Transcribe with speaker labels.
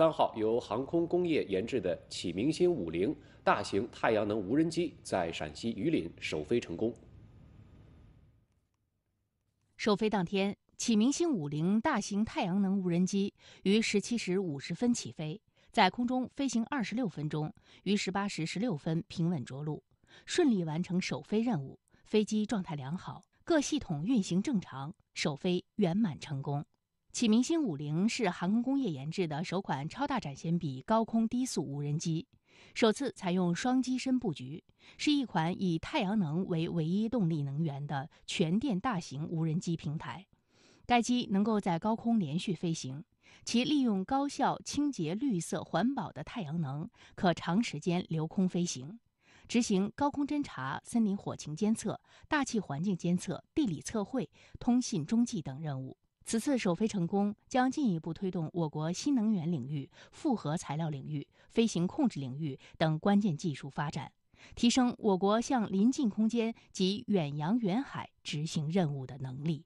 Speaker 1: 三号由航空工业研制的启明星五零大型太阳能无人机在陕西榆林首飞成功。
Speaker 2: 首飞当天，启明星五零大型太阳能无人机于十七时五十分起飞，在空中飞行二十六分钟，于十八时十六分平稳着陆，顺利完成首飞任务。飞机状态良好，各系统运行正常，首飞圆满成功。启明星五零是航空工业研制的首款超大展弦比高空低速无人机，首次采用双机身布局，是一款以太阳能为唯一动力能源的全电大型无人机平台。该机能够在高空连续飞行，其利用高效、清洁、绿色环保的太阳能，可长时间留空飞行，执行高空侦察、森林火情监测、大气环境监测、地理测绘、通信中继等任务。此次首飞成功，将进一步推动我国新能源领域、复合材料领域、飞行控制领域等关键技术发展，提升我国向临近空间及远洋远海执行任务的能力。